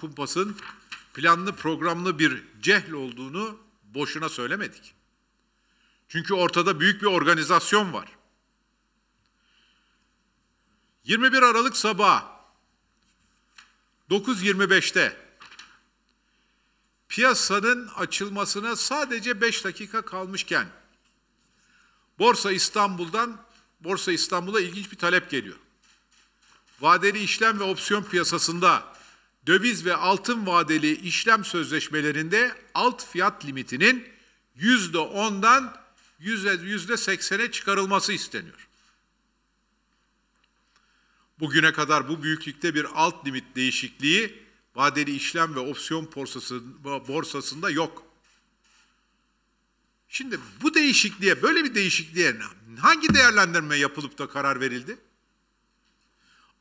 kumpasın planlı programlı bir cehl olduğunu boşuna söylemedik. Çünkü ortada büyük bir organizasyon var. 21 Aralık sabah 9.25'te piyasanın açılmasına sadece 5 dakika kalmışken Borsa İstanbul'dan Borsa İstanbul'a ilginç bir talep geliyor. Vadeli işlem ve opsiyon piyasasında döviz ve altın vadeli işlem sözleşmelerinde alt fiyat limitinin yüzde ondan yüzde seksene çıkarılması isteniyor. Bugüne kadar bu büyüklükte bir alt limit değişikliği vadeli işlem ve opsiyon borsası, borsasında yok. Şimdi bu değişikliğe, böyle bir değişikliğe hangi değerlendirme yapılıp da karar verildi?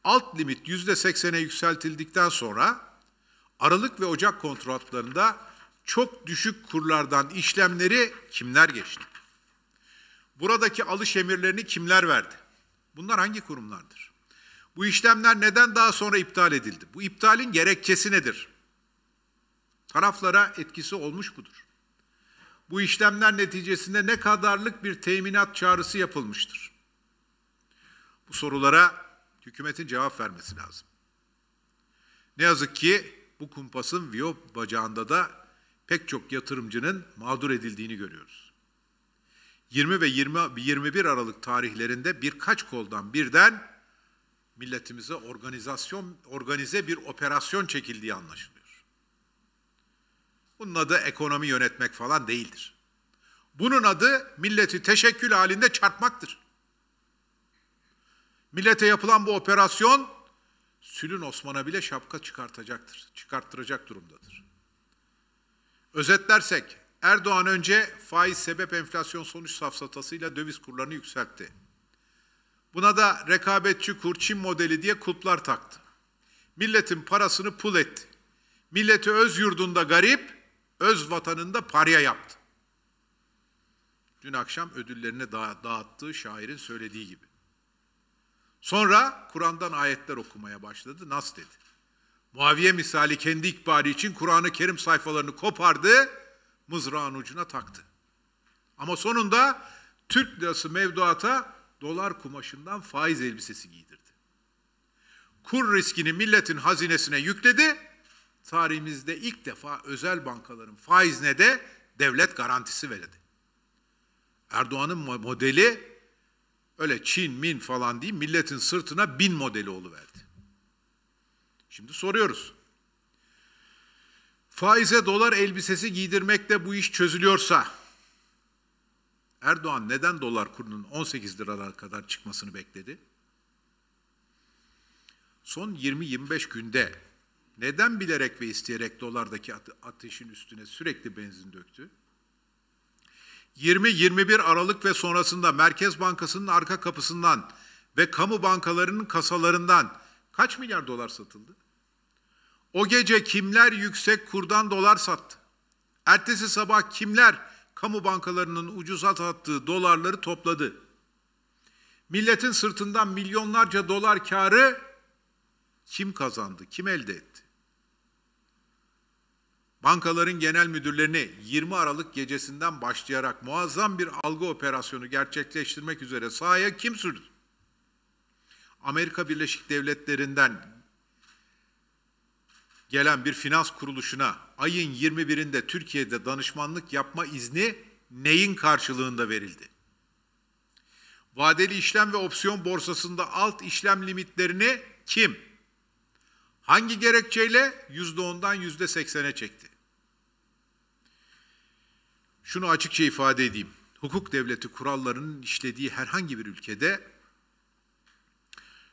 alt limit yüzde seksene yükseltildikten sonra Aralık ve Ocak kontratlarında çok düşük kurlardan işlemleri kimler geçti? Buradaki alış emirlerini kimler verdi? Bunlar hangi kurumlardır? Bu işlemler neden daha sonra iptal edildi? Bu iptalin gerekçesi nedir? Taraflara etkisi olmuş mudur? Bu işlemler neticesinde ne kadarlık bir teminat çağrısı yapılmıştır? Bu sorulara Hükümetin cevap vermesi lazım. Ne yazık ki bu kumpasın viyop bacağında da pek çok yatırımcının mağdur edildiğini görüyoruz. 20 ve 20, 21 Aralık tarihlerinde birkaç koldan birden milletimize organizasyon organize bir operasyon çekildiği anlaşılıyor. Bunun adı ekonomi yönetmek falan değildir. Bunun adı milleti teşekkül halinde çarpmaktır. Millete yapılan bu operasyon Sülün Osman'a bile şapka çıkartacaktır, çıkarttıracak durumdadır. Özetlersek Erdoğan önce faiz sebep enflasyon sonuç safsatasıyla döviz kurlarını yükseltti. Buna da rekabetçi kur Çin modeli diye kulplar taktı. Milletin parasını pul etti. Milleti öz yurdunda garip, öz vatanında parya yaptı. Dün akşam ödüllerini dağıttığı şairin söylediği gibi. Sonra Kur'an'dan ayetler okumaya başladı. Nas dedi. Muaviye misali kendi ikbali için Kur'an-ı Kerim sayfalarını kopardı, mızrağın ucuna taktı. Ama sonunda Türk lirası mevduata dolar kumaşından faiz elbisesi giydirdi. Kur riskini milletin hazinesine yükledi. Tarihimizde ilk defa özel bankaların faizine de devlet garantisi verdi. Erdoğan'ın modeli Öyle Çin, Min falan değil milletin sırtına bin modeli oluverdi. Şimdi soruyoruz. Faize dolar elbisesi giydirmekle bu iş çözülüyorsa Erdoğan neden dolar kurunun 18 liralara kadar çıkmasını bekledi? Son 20-25 günde neden bilerek ve isteyerek dolardaki ateşin üstüne sürekli benzin döktü? 20-21 Aralık ve sonrasında Merkez Bankası'nın arka kapısından ve kamu bankalarının kasalarından kaç milyar dolar satıldı? O gece kimler yüksek kurdan dolar sattı? Ertesi sabah kimler kamu bankalarının ucuza sattığı dolarları topladı? Milletin sırtından milyonlarca dolar karı kim kazandı, kim elde etti? Bankaların genel müdürlerini 20 Aralık gecesinden başlayarak muazzam bir algı operasyonu gerçekleştirmek üzere sahaya kim sürdü? Amerika Birleşik Devletleri'nden gelen bir finans kuruluşuna ayın 21'inde Türkiye'de danışmanlık yapma izni neyin karşılığında verildi? Vadeli işlem ve opsiyon borsasında alt işlem limitlerini kim? Hangi gerekçeyle %10'dan %80'e çekti? Şunu açıkça ifade edeyim. Hukuk devleti kurallarının işlediği herhangi bir ülkede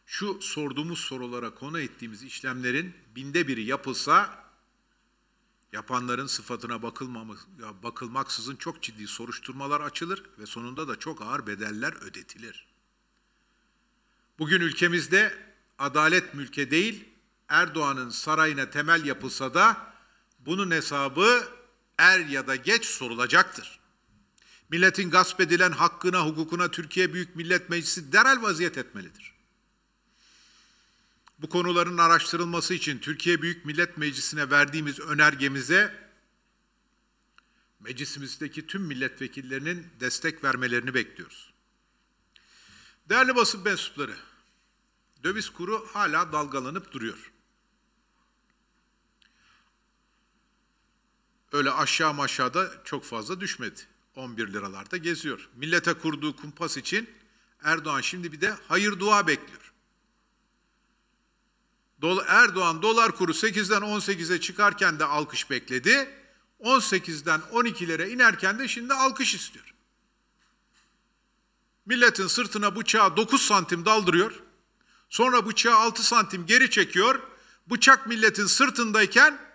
şu sorduğumuz sorulara konu ettiğimiz işlemlerin binde biri yapılsa yapanların sıfatına bakılmaksızın çok ciddi soruşturmalar açılır ve sonunda da çok ağır bedeller ödetilir. Bugün ülkemizde adalet mülke değil, Erdoğan'ın sarayına temel yapılsa da bunun hesabı er ya da geç sorulacaktır. Milletin gasp edilen hakkına, hukukuna Türkiye Büyük Millet Meclisi derhal vaziyet etmelidir. Bu konuların araştırılması için Türkiye Büyük Millet Meclisi'ne verdiğimiz önergemize meclisimizdeki tüm milletvekillerinin destek vermelerini bekliyoruz. Değerli basın mensupları, döviz kuru hala dalgalanıp duruyor. öyle aşağı aşağıda çok fazla düşmedi. 11 liralarda geziyor. Millete kurduğu kumpas için Erdoğan şimdi bir de hayır dua bekliyor. Erdoğan dolar kuru 8'den 18'e çıkarken de alkış bekledi. 18'den 12'lere inerken de şimdi alkış istiyor. Milletin sırtına bıçağı 9 santim daldırıyor. Sonra bıçağı 6 santim geri çekiyor. Bıçak milletin sırtındayken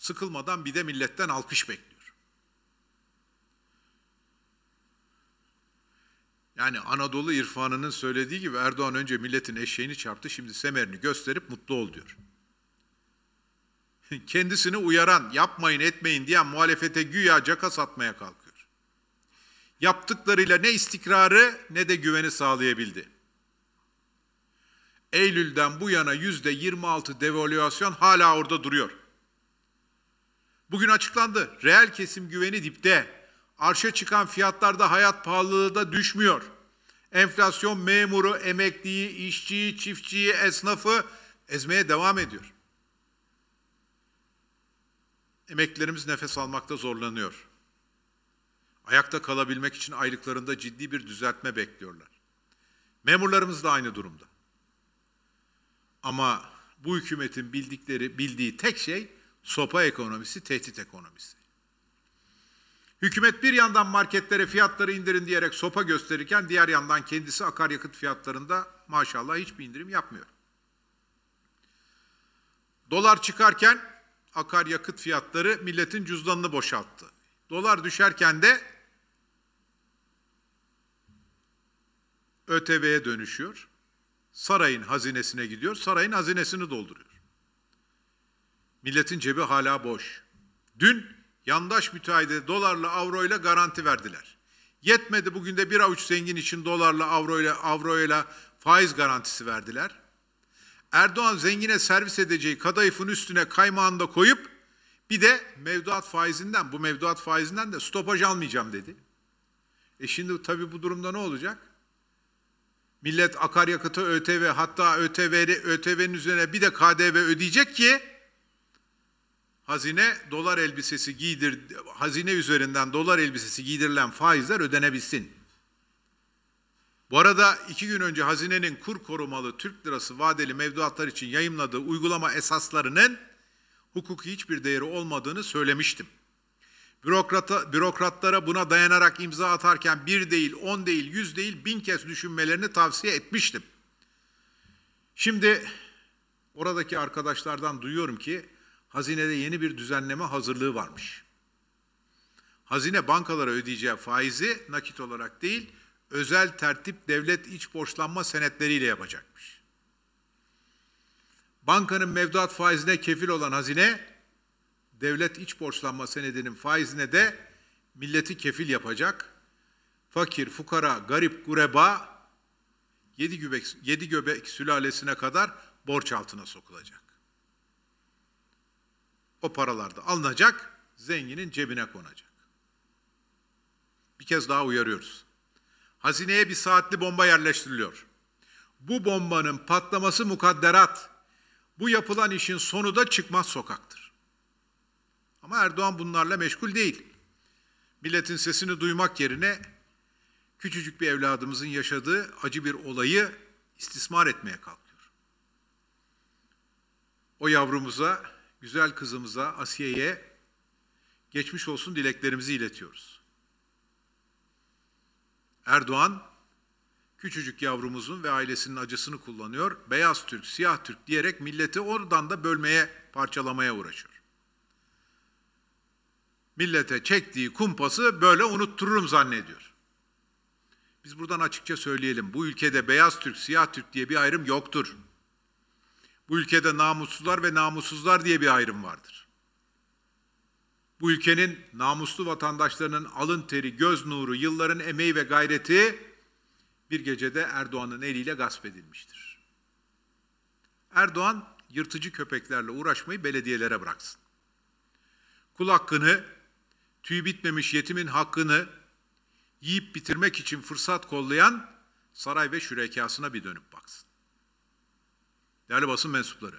Sıkılmadan bir de milletten alkış bekliyor. Yani Anadolu irfanının söylediği gibi Erdoğan önce milletin eşeğini çarptı, şimdi semerini gösterip mutlu ol diyor. Kendisini uyaran, yapmayın etmeyin diyen muhalefete güya caka satmaya kalkıyor. Yaptıklarıyla ne istikrarı ne de güveni sağlayabildi. Eylül'den bu yana yüzde 26 devalüasyon hala orada duruyor. Bugün açıklandı. Reel kesim güveni dipte. Arşa çıkan fiyatlarda hayat pahalılığı da düşmüyor. Enflasyon memuru, emekliyi, işçiyi, çiftçiyi, esnafı ezmeye devam ediyor. Emeklilerimiz nefes almakta zorlanıyor. Ayakta kalabilmek için aylıklarında ciddi bir düzeltme bekliyorlar. Memurlarımız da aynı durumda. Ama bu hükümetin bildikleri, bildiği tek şey Sopa ekonomisi, tehdit ekonomisi. Hükümet bir yandan marketlere fiyatları indirin diyerek sopa gösterirken diğer yandan kendisi akaryakıt fiyatlarında maşallah hiçbir indirim yapmıyor. Dolar çıkarken akaryakıt fiyatları milletin cüzdanını boşalttı. Dolar düşerken de ÖTV'ye dönüşüyor. Sarayın hazinesine gidiyor, sarayın hazinesini dolduruyor. Milletin cebi hala boş. Dün yandaş müteahhide dolarla avroyla garanti verdiler. Yetmedi bugün de bir avuç zengin için dolarla avroyla avroyla faiz garantisi verdiler. Erdoğan zengine servis edeceği kadayıfın üstüne kaymağını da koyup bir de mevduat faizinden bu mevduat faizinden de stopaj almayacağım dedi. E şimdi tabii bu durumda ne olacak? Millet akaryakıtı ÖTV hatta ÖTV'nin üzerine bir de KDV ödeyecek ki hazine dolar elbisesi giydir hazine üzerinden dolar elbisesi giydirilen faizler ödenebilsin. Bu arada iki gün önce hazinenin kur korumalı Türk lirası vadeli mevduatlar için yayımladığı uygulama esaslarının hukuki hiçbir değeri olmadığını söylemiştim. Bürokrata, bürokratlara buna dayanarak imza atarken bir değil, on değil, yüz değil bin kez düşünmelerini tavsiye etmiştim. Şimdi oradaki arkadaşlardan duyuyorum ki hazinede yeni bir düzenleme hazırlığı varmış. Hazine bankalara ödeyeceği faizi nakit olarak değil, özel tertip devlet iç borçlanma senetleriyle yapacakmış. Bankanın mevduat faizine kefil olan hazine, devlet iç borçlanma senedinin faizine de milleti kefil yapacak. Fakir, fukara, garip, gureba, yedi göbek, yedi göbek sülalesine kadar borç altına sokulacak. O paralarda alınacak, zenginin cebine konacak. Bir kez daha uyarıyoruz. Hazineye bir saatli bomba yerleştiriliyor. Bu bombanın patlaması mukadderat. Bu yapılan işin sonu da çıkmaz sokaktır. Ama Erdoğan bunlarla meşgul değil. Milletin sesini duymak yerine küçücük bir evladımızın yaşadığı acı bir olayı istismar etmeye kalkıyor. O yavrumuza güzel kızımıza Asiye'ye geçmiş olsun dileklerimizi iletiyoruz. Erdoğan küçücük yavrumuzun ve ailesinin acısını kullanıyor. Beyaz Türk, siyah Türk diyerek milleti oradan da bölmeye, parçalamaya uğraşıyor. Millete çektiği kumpası böyle unuttururum zannediyor. Biz buradan açıkça söyleyelim. Bu ülkede beyaz Türk, siyah Türk diye bir ayrım yoktur. Bu ülkede namussuzlar ve namussuzlar diye bir ayrım vardır. Bu ülkenin namuslu vatandaşlarının alın teri, göz nuru, yılların emeği ve gayreti bir gecede Erdoğan'ın eliyle gasp edilmiştir. Erdoğan yırtıcı köpeklerle uğraşmayı belediyelere bıraksın. Kul hakkını, tüy bitmemiş yetimin hakkını yiyip bitirmek için fırsat kollayan saray ve şürekasına bir dönüp baksın. Değerli basın mensupları,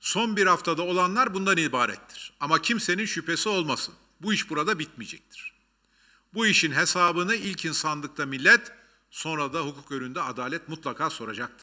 son bir haftada olanlar bundan ibarettir. Ama kimsenin şüphesi olmasın, bu iş burada bitmeyecektir. Bu işin hesabını ilkin sandıkta millet, sonra da hukuk önünde adalet mutlaka soracaktır.